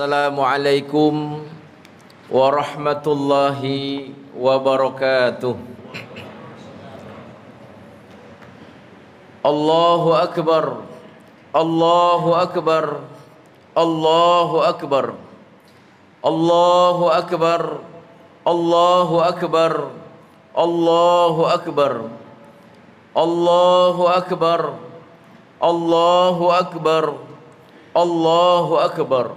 Assalamualaikum warahmatullahi wabarakatuh. Allahu akbar. Allahu akbar. Allahu akbar. Allahu akbar. Allahu akbar. Allahu akbar. Allahu akbar. Allahu akbar. Allahu akbar.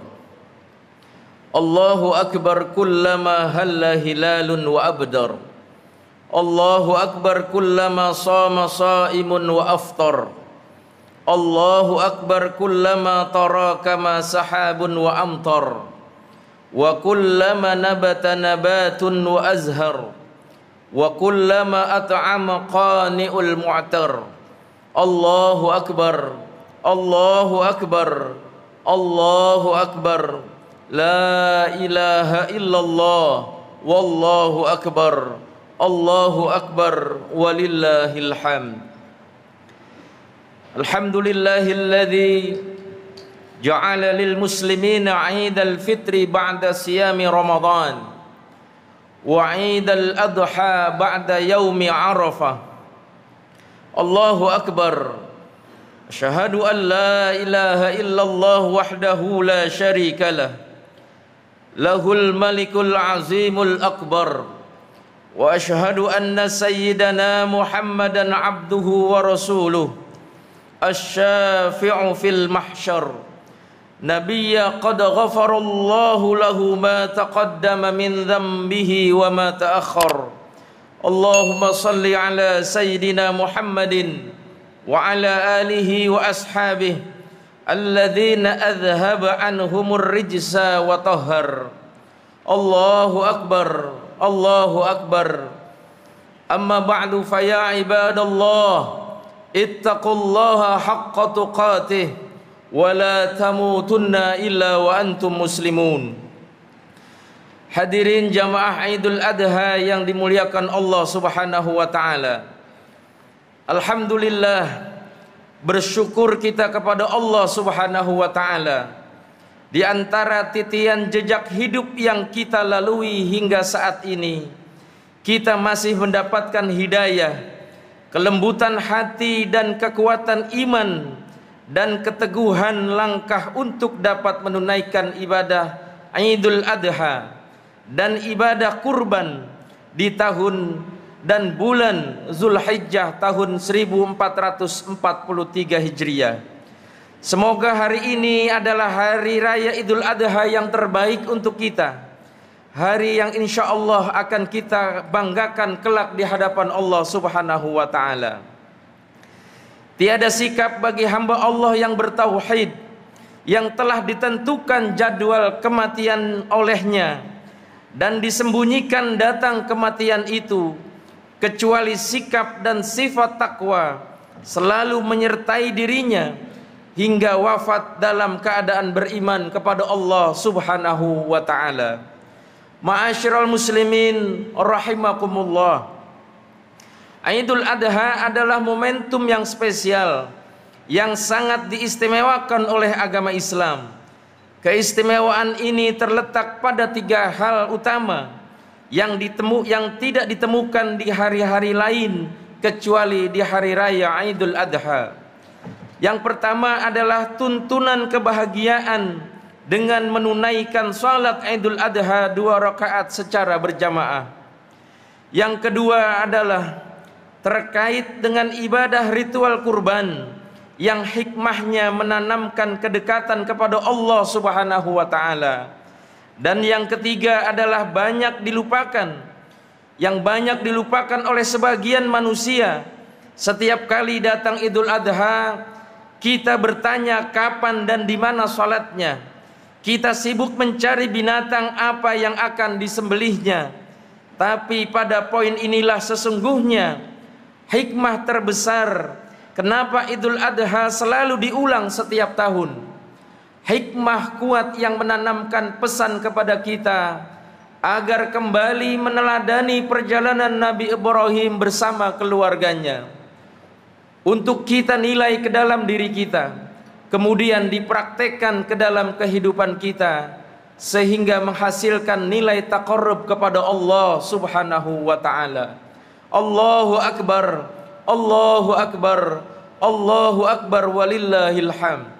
الله أكبر كلما هل هلال وأبدر الله أكبر كلما صام صائم وأفطر الله أكبر كلما تراكم سحاب وأمطر وكلما نبت نبات وأزهر وكلما أطعم قانئ المعتر الله أكبر الله أكبر الله أكبر, الله أكبر لا إله إلا الله والله أكبر الله أكبر ولله الحمد الحمد لله الذي جعل للمسلمين عيد الفطر بعد صيام رمضان وعيد الأضحى بعد يوم عرفة الله أكبر أشهد أن لا إله إلا الله وحده لا شريك له له الملك العظيم الأكبر وأشهد أن سيدنا محمدا عبده ورسوله الشافع في المحشر نبي قد غفر الله له ما تقدم من ذنبه وما تأخر اللهم صل على سيدنا محمد وعلى آله وأصحابه alladzina azhaba anhumur rijsa wa tahhar Allahu akbar Allahu akbar amma ba'du faya ibadallah ittaqullaha haqqa tuqatih wa la tamutunna illa wa antum muslimun Hadirin jamaah Idul Adha yang dimuliakan Allah Subhanahu wa taala Alhamdulillah bersyukur kita kepada Allah Subhanahu wa taala di antara titian jejak hidup yang kita lalui hingga saat ini kita masih mendapatkan hidayah kelembutan hati dan kekuatan iman dan keteguhan langkah untuk dapat menunaikan ibadah Idul Adha dan ibadah kurban di tahun dan bulan Zulhijjah tahun 1443 Hijriah. Semoga hari ini adalah hari raya Idul Adha yang terbaik untuk kita. Hari yang insya Allah akan kita banggakan kelak di hadapan Allah Subhanahu wa Ta'ala. Tiada sikap bagi hamba Allah yang bertauhid yang telah ditentukan jadwal kematian olehnya dan disembunyikan datang kematian itu kecuali sikap dan sifat takwa selalu menyertai dirinya hingga wafat dalam keadaan beriman kepada Allah Subhanahu wa taala. Ma'asyiral muslimin rahimakumullah. Idul Adha adalah momentum yang spesial yang sangat diistimewakan oleh agama Islam. Keistimewaan ini terletak pada tiga hal utama yang ditemu yang tidak ditemukan di hari-hari lain kecuali di hari raya Idul Adha. Yang pertama adalah tuntunan kebahagiaan dengan menunaikan salat Idul Adha dua rakaat secara berjamaah. Yang kedua adalah terkait dengan ibadah ritual kurban yang hikmahnya menanamkan kedekatan kepada Allah Subhanahu wa taala dan yang ketiga adalah banyak dilupakan. Yang banyak dilupakan oleh sebagian manusia. Setiap kali datang Idul Adha, kita bertanya kapan dan di mana salatnya. Kita sibuk mencari binatang apa yang akan disembelihnya. Tapi pada poin inilah sesungguhnya hikmah terbesar kenapa Idul Adha selalu diulang setiap tahun hikmah kuat yang menanamkan pesan kepada kita agar kembali meneladani perjalanan Nabi Ibrahim bersama keluarganya untuk kita nilai ke dalam diri kita kemudian dipraktekkan ke dalam kehidupan kita sehingga menghasilkan nilai taqarrub kepada Allah Subhanahu wa taala. Allahu akbar, Allahu akbar, Allahu akbar walillahil hamd.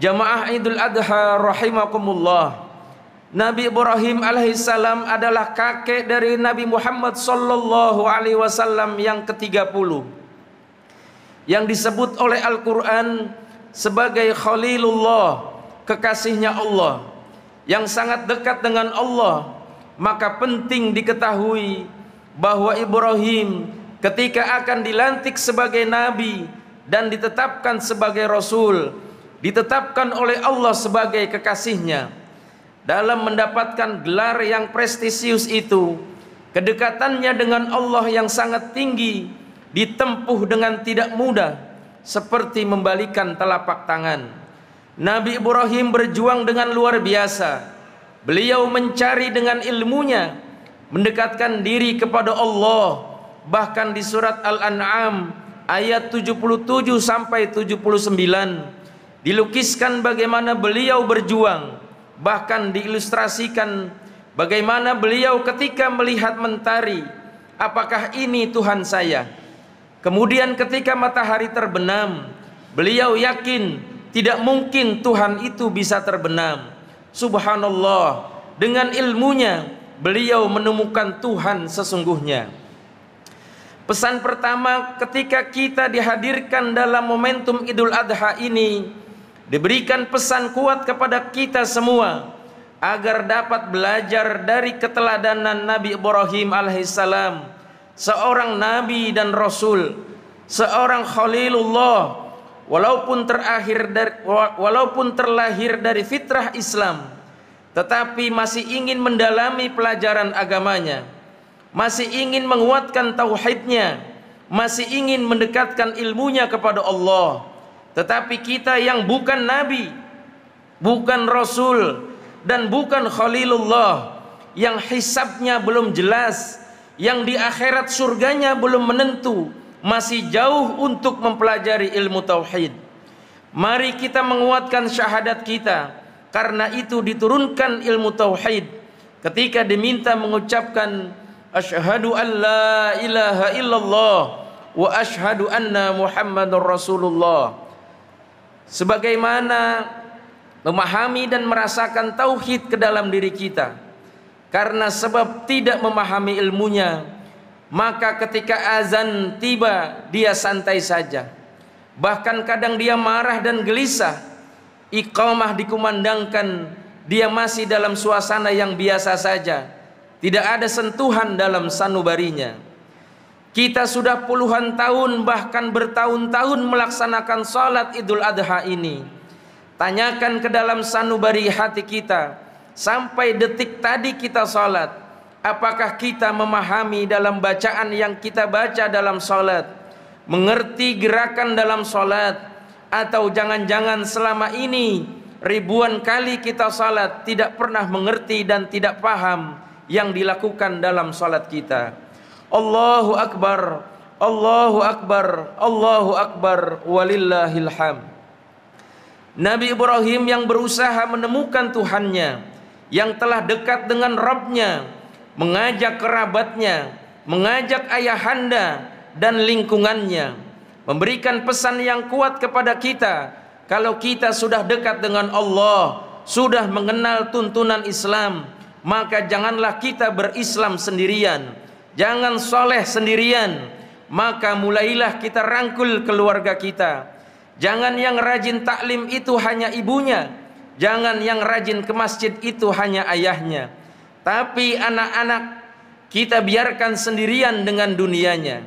Jamaah Idul Adha rahimakumullah. Nabi Ibrahim alaihissalam adalah kakek dari Nabi Muhammad sallallahu alaihi wasallam yang ke-30. Yang disebut oleh Al-Qur'an sebagai khalilullah, kekasihnya Allah yang sangat dekat dengan Allah. Maka penting diketahui bahwa Ibrahim ketika akan dilantik sebagai nabi dan ditetapkan sebagai rasul ditetapkan oleh Allah sebagai kekasihnya dalam mendapatkan gelar yang prestisius itu kedekatannya dengan Allah yang sangat tinggi ditempuh dengan tidak mudah seperti membalikan telapak tangan Nabi Ibrahim berjuang dengan luar biasa beliau mencari dengan ilmunya mendekatkan diri kepada Allah bahkan di surat Al-An'am ayat 77 sampai 79 dilukiskan bagaimana beliau berjuang bahkan diilustrasikan bagaimana beliau ketika melihat mentari apakah ini Tuhan saya kemudian ketika matahari terbenam beliau yakin tidak mungkin Tuhan itu bisa terbenam subhanallah dengan ilmunya beliau menemukan Tuhan sesungguhnya pesan pertama ketika kita dihadirkan dalam momentum Idul Adha ini diberikan pesan kuat kepada kita semua agar dapat belajar dari keteladanan Nabi Ibrahim alaihissalam seorang nabi dan rasul seorang khalilullah walaupun terakhir dari walaupun terlahir dari fitrah Islam tetapi masih ingin mendalami pelajaran agamanya masih ingin menguatkan tauhidnya masih ingin mendekatkan ilmunya kepada Allah tetapi kita yang bukan nabi, bukan rasul dan bukan khalilullah yang hisabnya belum jelas, yang di akhirat surganya belum menentu, masih jauh untuk mempelajari ilmu tauhid. Mari kita menguatkan syahadat kita karena itu diturunkan ilmu tauhid ketika diminta mengucapkan asyhadu an la ilaha illallah wa asyhadu anna muhammadar rasulullah sebagaimana memahami dan merasakan tauhid ke dalam diri kita karena sebab tidak memahami ilmunya maka ketika azan tiba dia santai saja bahkan kadang dia marah dan gelisah iqamah dikumandangkan dia masih dalam suasana yang biasa saja tidak ada sentuhan dalam sanubarinya kita sudah puluhan tahun bahkan bertahun-tahun melaksanakan salat Idul Adha ini. Tanyakan ke dalam sanubari hati kita sampai detik tadi kita salat, apakah kita memahami dalam bacaan yang kita baca dalam salat, mengerti gerakan dalam salat atau jangan-jangan selama ini ribuan kali kita salat tidak pernah mengerti dan tidak paham yang dilakukan dalam salat kita. Allahu Akbar Allahu Akbar Allahu Akbar walillahil ham Nabi Ibrahim yang berusaha menemukan Tuhannya yang telah dekat dengan Rabbnya mengajak kerabatnya mengajak ayahanda dan lingkungannya memberikan pesan yang kuat kepada kita kalau kita sudah dekat dengan Allah sudah mengenal tuntunan Islam maka janganlah kita berislam sendirian Jangan soleh sendirian Maka mulailah kita rangkul keluarga kita Jangan yang rajin taklim itu hanya ibunya Jangan yang rajin ke masjid itu hanya ayahnya Tapi anak-anak kita biarkan sendirian dengan dunianya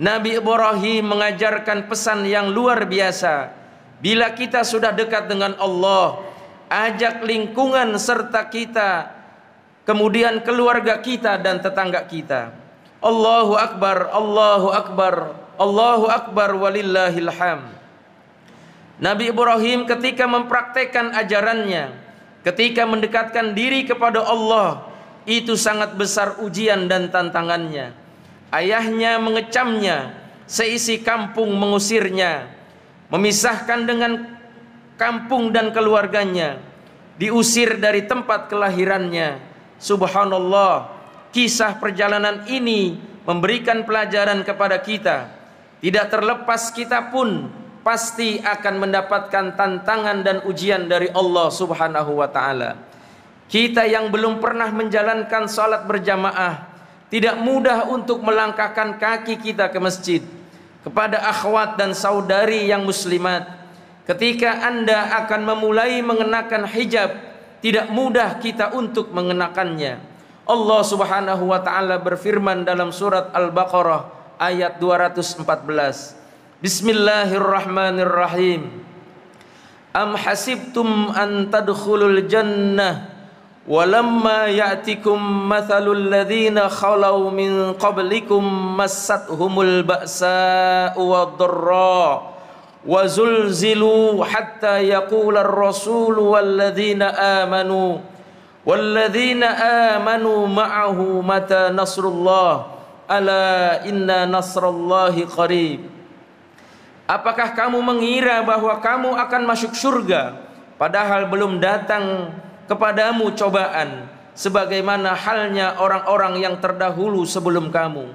Nabi Ibrahim mengajarkan pesan yang luar biasa Bila kita sudah dekat dengan Allah Ajak lingkungan serta kita kemudian keluarga kita dan tetangga kita. Allahu akbar, Allahu akbar, Allahu akbar walillahil ham. Nabi Ibrahim ketika mempraktekkan ajarannya, ketika mendekatkan diri kepada Allah, itu sangat besar ujian dan tantangannya. Ayahnya mengecamnya, seisi kampung mengusirnya, memisahkan dengan kampung dan keluarganya, diusir dari tempat kelahirannya, Subhanallah, kisah perjalanan ini memberikan pelajaran kepada kita. Tidak terlepas kita pun pasti akan mendapatkan tantangan dan ujian dari Allah Subhanahu wa taala. Kita yang belum pernah menjalankan salat berjamaah, tidak mudah untuk melangkahkan kaki kita ke masjid. Kepada akhwat dan saudari yang muslimat, ketika Anda akan memulai mengenakan hijab, tidak mudah kita untuk mengenakannya. Allah Subhanahu wa taala berfirman dalam surat Al-Baqarah ayat 214. Bismillahirrahmanirrahim. Am hasibtum an tadkhulul jannah walamma ya'tikum mathalul ladzina khalau min qablikum massathumul ba'sa wad-dharra' وزلزلوا حتى يقول الرسول والذين آمنوا والذين آمنوا معه متى نصر الله ألا إن نصر الله قريب Apakah kamu mengira bahwa kamu akan masuk surga padahal belum datang kepadamu cobaan sebagaimana halnya orang-orang yang terdahulu sebelum kamu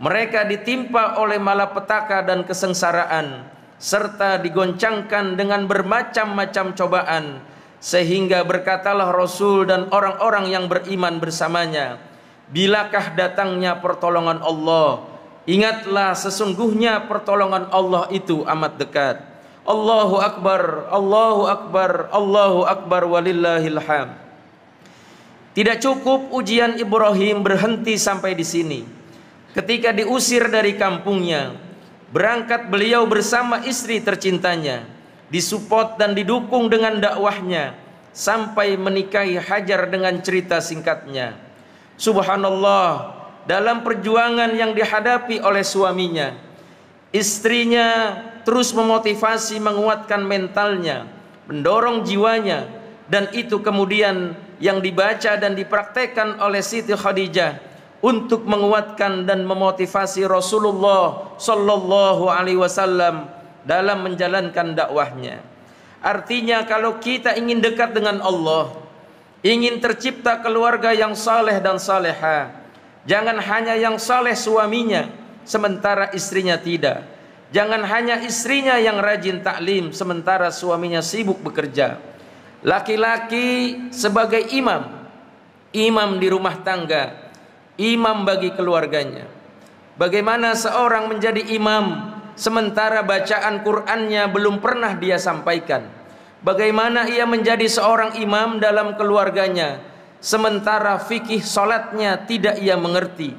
mereka ditimpa oleh malapetaka dan kesengsaraan serta digoncangkan dengan bermacam-macam cobaan sehingga berkatalah Rasul dan orang-orang yang beriman bersamanya bilakah datangnya pertolongan Allah ingatlah sesungguhnya pertolongan Allah itu amat dekat Allahu Akbar Allahu Akbar Allahu Akbar walillahil tidak cukup ujian Ibrahim berhenti sampai di sini ketika diusir dari kampungnya Berangkat beliau bersama istri tercintanya, disupport dan didukung dengan dakwahnya sampai menikahi Hajar dengan cerita singkatnya. Subhanallah, dalam perjuangan yang dihadapi oleh suaminya, istrinya terus memotivasi menguatkan mentalnya, mendorong jiwanya dan itu kemudian yang dibaca dan dipraktekkan oleh Siti Khadijah untuk menguatkan dan memotivasi Rasulullah sallallahu alaihi wasallam dalam menjalankan dakwahnya. Artinya kalau kita ingin dekat dengan Allah, ingin tercipta keluarga yang saleh dan saleha, jangan hanya yang saleh suaminya sementara istrinya tidak. Jangan hanya istrinya yang rajin taklim sementara suaminya sibuk bekerja. Laki-laki sebagai imam, imam di rumah tangga, imam bagi keluarganya. Bagaimana seorang menjadi imam sementara bacaan Qur'annya belum pernah dia sampaikan? Bagaimana ia menjadi seorang imam dalam keluarganya sementara fikih solatnya tidak ia mengerti?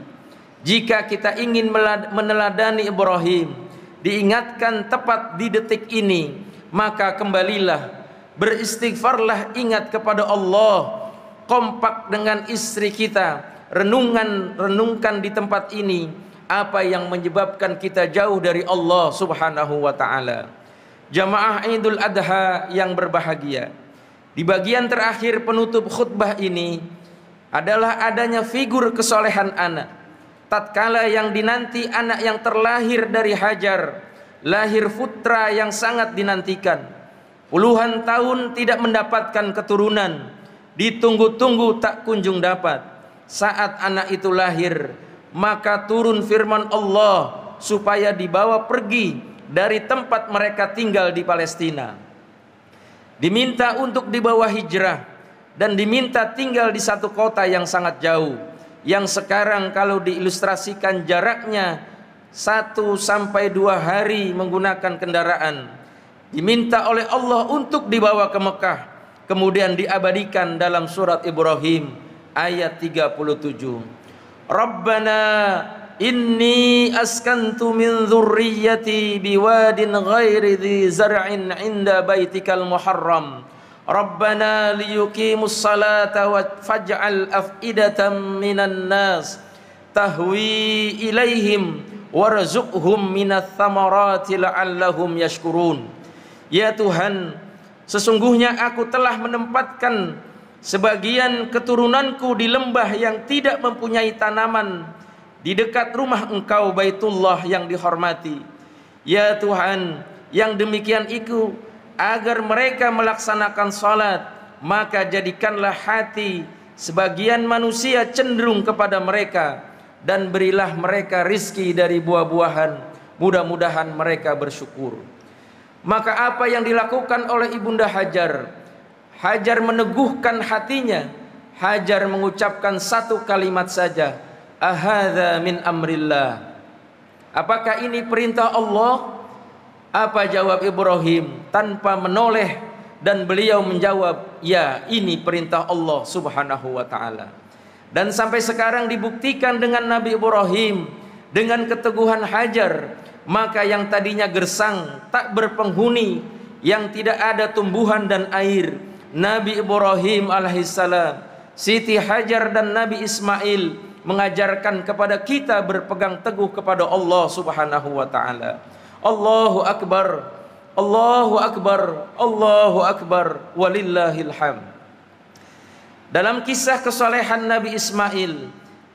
Jika kita ingin meneladani Ibrahim, diingatkan tepat di detik ini, maka kembalilah, beristighfarlah ingat kepada Allah, kompak dengan istri kita, renungan renungkan di tempat ini apa yang menyebabkan kita jauh dari Allah Subhanahu wa taala. Jamaah Idul Adha yang berbahagia. Di bagian terakhir penutup khutbah ini adalah adanya figur kesolehan anak. Tatkala yang dinanti anak yang terlahir dari hajar, lahir putra yang sangat dinantikan. Puluhan tahun tidak mendapatkan keturunan, ditunggu-tunggu tak kunjung dapat saat anak itu lahir maka turun firman Allah supaya dibawa pergi dari tempat mereka tinggal di Palestina diminta untuk dibawa hijrah dan diminta tinggal di satu kota yang sangat jauh yang sekarang kalau diilustrasikan jaraknya satu sampai dua hari menggunakan kendaraan diminta oleh Allah untuk dibawa ke Mekah kemudian diabadikan dalam surat Ibrahim ayat 37. Rabbana inni askantu min dhurriyyati biwadin ghairi dhi zar'in 'inda baitikal muharram. Rabbana liyuqimus salata wa faj'al af'idatan minan nas tahwi ilaihim warzuqhum minath thamarati la'allahum yashkurun. Ya Tuhan, sesungguhnya aku telah menempatkan Sebagian keturunanku di lembah yang tidak mempunyai tanaman di dekat rumah engkau Baitullah yang dihormati. Ya Tuhan, yang demikian itu agar mereka melaksanakan salat, maka jadikanlah hati sebagian manusia cenderung kepada mereka dan berilah mereka rizki dari buah-buahan. Mudah-mudahan mereka bersyukur. Maka apa yang dilakukan oleh Ibunda Hajar Hajar meneguhkan hatinya. Hajar mengucapkan satu kalimat saja. Ahadha min amrillah. Apakah ini perintah Allah? Apa jawab Ibrahim tanpa menoleh dan beliau menjawab, "Ya, ini perintah Allah Subhanahu wa taala." Dan sampai sekarang dibuktikan dengan Nabi Ibrahim dengan keteguhan Hajar, maka yang tadinya gersang, tak berpenghuni, yang tidak ada tumbuhan dan air, Nabi Ibrahim alaihissalam, Siti Hajar dan Nabi Ismail mengajarkan kepada kita berpegang teguh kepada Allah Subhanahu wa taala. Allahu akbar. Allahu akbar. Allahu akbar. Walillahil hamd. Dalam kisah kesalehan Nabi Ismail,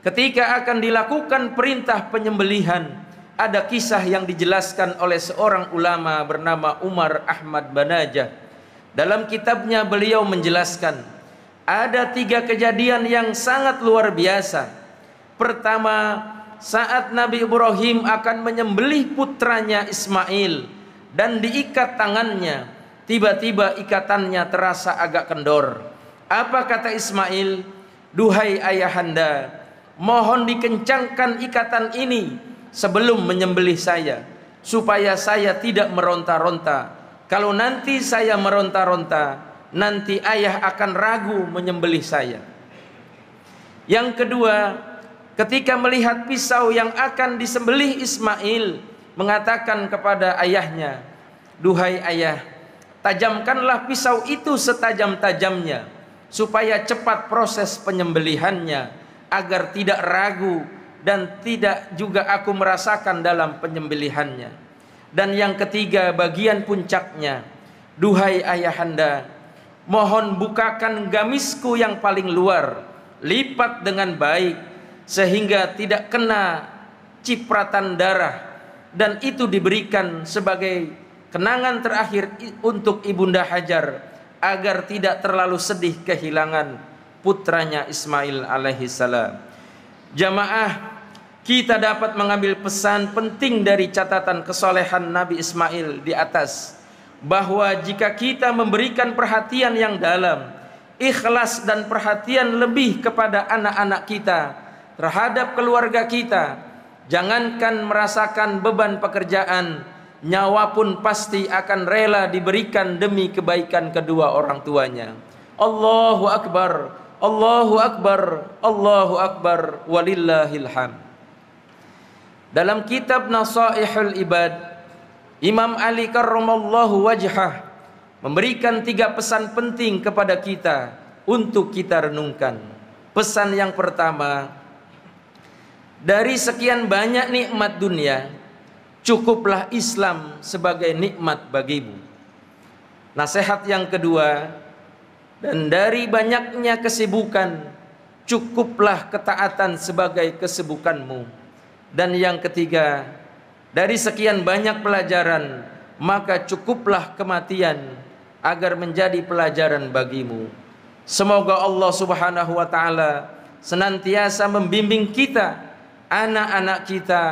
ketika akan dilakukan perintah penyembelihan, ada kisah yang dijelaskan oleh seorang ulama bernama Umar Ahmad Banajah dalam kitabnya beliau menjelaskan ada tiga kejadian yang sangat luar biasa. Pertama, saat Nabi Ibrahim akan menyembelih putranya Ismail dan diikat tangannya, tiba-tiba ikatannya terasa agak kendor. Apa kata Ismail? Duhai ayahanda, mohon dikencangkan ikatan ini sebelum menyembelih saya supaya saya tidak meronta-ronta kalau nanti saya meronta-ronta, nanti ayah akan ragu menyembelih saya. Yang kedua, ketika melihat pisau yang akan disembelih Ismail, mengatakan kepada ayahnya, "Duhai ayah, tajamkanlah pisau itu setajam-tajamnya, supaya cepat proses penyembelihannya, agar tidak ragu dan tidak juga aku merasakan dalam penyembelihannya." Dan yang ketiga bagian puncaknya Duhai ayahanda Mohon bukakan gamisku yang paling luar Lipat dengan baik Sehingga tidak kena cipratan darah Dan itu diberikan sebagai kenangan terakhir untuk Ibunda Hajar Agar tidak terlalu sedih kehilangan putranya Ismail alaihi salam Jamaah kita dapat mengambil pesan penting dari catatan kesolehan Nabi Ismail di atas bahwa jika kita memberikan perhatian yang dalam ikhlas dan perhatian lebih kepada anak-anak kita terhadap keluarga kita jangankan merasakan beban pekerjaan nyawa pun pasti akan rela diberikan demi kebaikan kedua orang tuanya Allahu Akbar Allahu Akbar Allahu Akbar Walillahilhamd dalam kitab Nasaihul Ibad, Imam Ali karramallahu wajhah memberikan tiga pesan penting kepada kita untuk kita renungkan. Pesan yang pertama, dari sekian banyak nikmat dunia, cukuplah Islam sebagai nikmat bagimu. Nasihat yang kedua, dan dari banyaknya kesibukan, cukuplah ketaatan sebagai kesibukanmu. Dan yang ketiga, dari sekian banyak pelajaran, maka cukuplah kematian agar menjadi pelajaran bagimu. Semoga Allah Subhanahu wa taala senantiasa membimbing kita, anak-anak kita,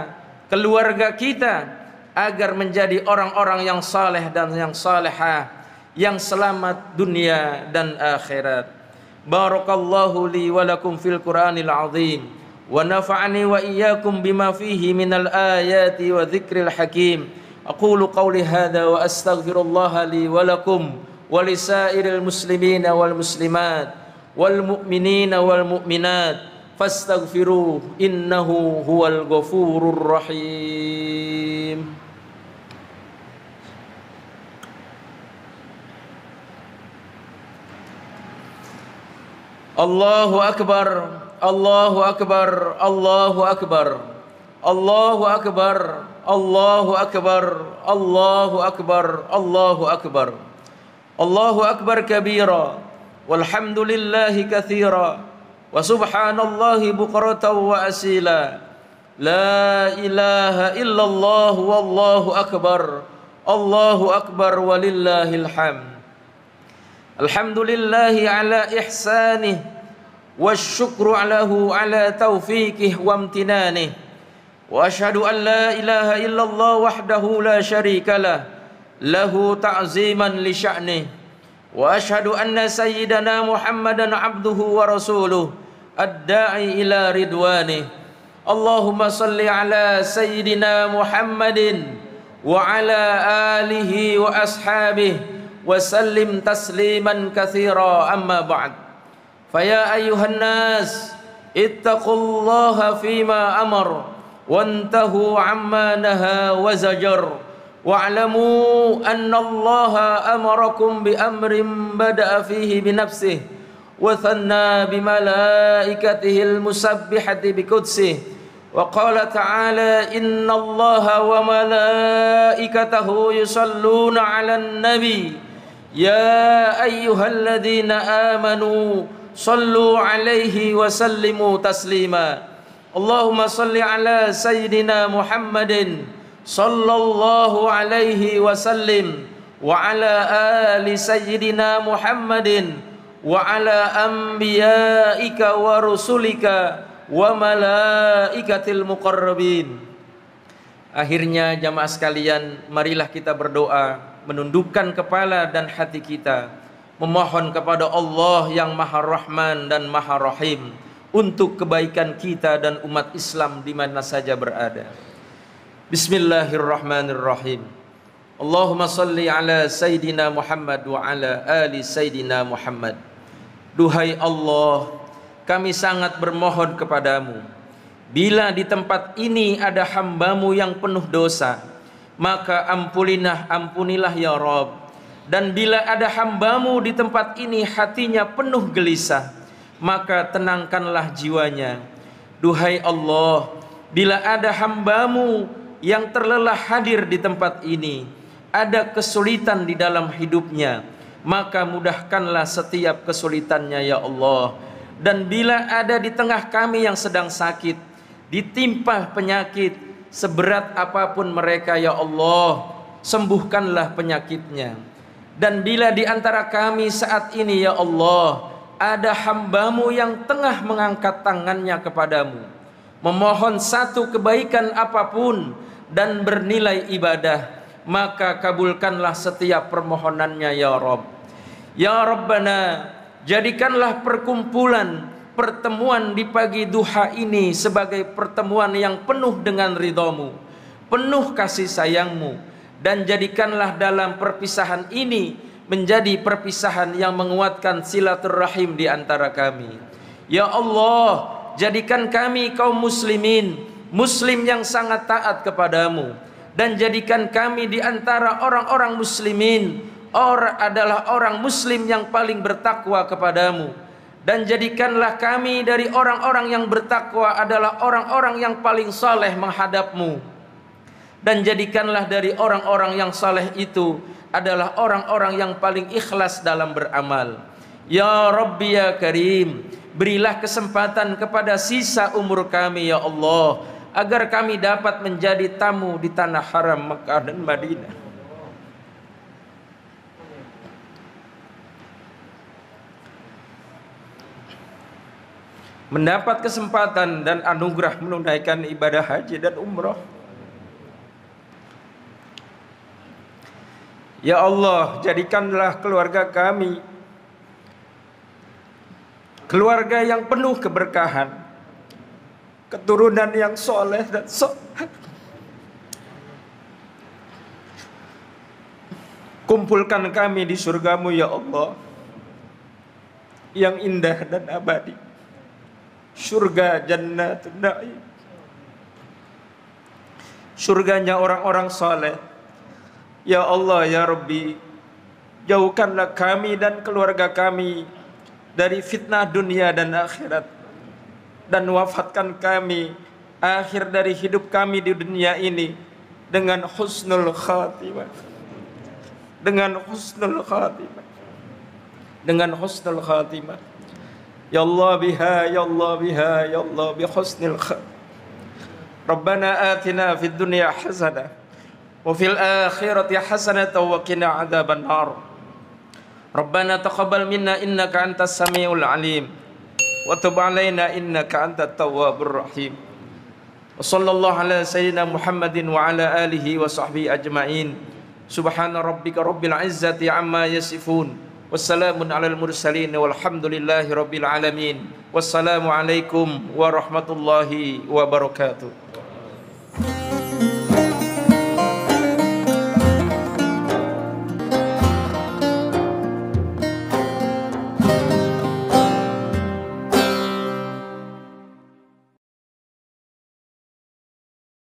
keluarga kita agar menjadi orang-orang yang saleh dan yang salehah yang selamat dunia dan akhirat. Barakallahu li wa lakum fil Qur'anil azim. ونفعني وإياكم بما فيه من الآيات وذكر الحكيم أقول قولي هذا وأستغفر الله لي ولكم ولسائر المسلمين والمسلمات والمؤمنين والمؤمنات فاستغفروه إنه هو الغفور الرحيم الله أكبر الله أكبر الله أكبر الله أكبر الله أكبر الله أكبر الله أكبر الله أكبر كبيرا والحمد لله كثيرا وسبحان الله بقرة وأسيلا لا إله إلا الله والله أكبر الله أكبر ولله الحمد الحمد لله على إحسانه والشكر له على توفيقه وامتنانه واشهد ان لا اله الا الله وحده لا شريك له له تعظيما لشانه واشهد ان سيدنا محمدا عبده ورسوله الداعي الى رضوانه اللهم صل على سيدنا محمد وعلى اله واصحابه وسلم تسليما كثيرا اما بعد فيا أيها الناس اتقوا الله فيما أمر وانتهوا عما نهى وزجر واعلموا أن الله أمركم بأمر بدأ فيه بنفسه وثنى بملائكته المسبحة بقدسه وقال تعالى إن الله وملائكته يصلون على النبي يا أيها الذين آمنوا sallu alaihi wa sallimu taslima Allahumma salli ala sayyidina Muhammadin sallallahu alaihi wa sallim wa ala ali sayyidina Muhammadin wa ala anbiya'ika wa rusulika wa malaikatil muqarrabin Akhirnya jamaah sekalian marilah kita berdoa menundukkan kepala dan hati kita memohon kepada Allah yang Maha Rahman dan Maha Rahim untuk kebaikan kita dan umat Islam di mana saja berada. Bismillahirrahmanirrahim. Allahumma salli ala Sayyidina Muhammad wa ala ali Sayyidina Muhammad. Duhai Allah, kami sangat bermohon kepadamu. Bila di tempat ini ada hambamu yang penuh dosa, maka ampunilah, ampunilah ya Rabb dan bila ada hambamu di tempat ini hatinya penuh gelisah, maka tenangkanlah jiwanya. Duhai Allah, bila ada hambamu yang terlelah hadir di tempat ini, ada kesulitan di dalam hidupnya, maka mudahkanlah setiap kesulitannya ya Allah. Dan bila ada di tengah kami yang sedang sakit, ditimpa penyakit, seberat apapun mereka ya Allah, sembuhkanlah penyakitnya dan bila di antara kami saat ini ya Allah ada hambamu yang tengah mengangkat tangannya kepadamu memohon satu kebaikan apapun dan bernilai ibadah maka kabulkanlah setiap permohonannya ya Rob ya Rabbana jadikanlah perkumpulan pertemuan di pagi duha ini sebagai pertemuan yang penuh dengan ridhomu penuh kasih sayangmu dan jadikanlah dalam perpisahan ini menjadi perpisahan yang menguatkan silaturahim di antara kami. Ya Allah, jadikan kami kaum muslimin, muslim yang sangat taat kepadamu. Dan jadikan kami di antara orang-orang muslimin, or adalah orang muslim yang paling bertakwa kepadamu. Dan jadikanlah kami dari orang-orang yang bertakwa adalah orang-orang yang paling saleh menghadapmu dan jadikanlah dari orang-orang yang saleh itu adalah orang-orang yang paling ikhlas dalam beramal. Ya Rabbi ya Karim, berilah kesempatan kepada sisa umur kami ya Allah, agar kami dapat menjadi tamu di tanah haram Mekah dan Madinah. Mendapat kesempatan dan anugerah menunaikan ibadah haji dan umroh. Ya Allah, jadikanlah keluarga kami keluarga yang penuh keberkahan, keturunan yang soleh dan soleh. Kumpulkan kami di surgamu ya Allah yang indah dan abadi. Surga jannah na'im. Surganya orang-orang soleh. Ya Allah ya Rabbi Jauhkanlah kami dan keluarga kami Dari fitnah dunia dan akhirat Dan wafatkan kami Akhir dari hidup kami di dunia ini Dengan husnul khatimah Dengan husnul khatimah Dengan husnul khatimah Ya Allah biha, Ya Allah biha, Ya Allah bi husnul khatimah Rabbana atina fid dunya hasanah وفي الآخرة حسنة وقنا عذاب النار ربنا تقبل منا إنك أنت السميع العليم وتب علينا إنك أنت التواب الرحيم وصلى الله على سيدنا محمد وعلى آله وصحبه أجمعين سبحان ربك رب العزة عما يصفون والسلام على المرسلين والحمد لله رب العالمين والسلام عليكم ورحمة الله وبركاته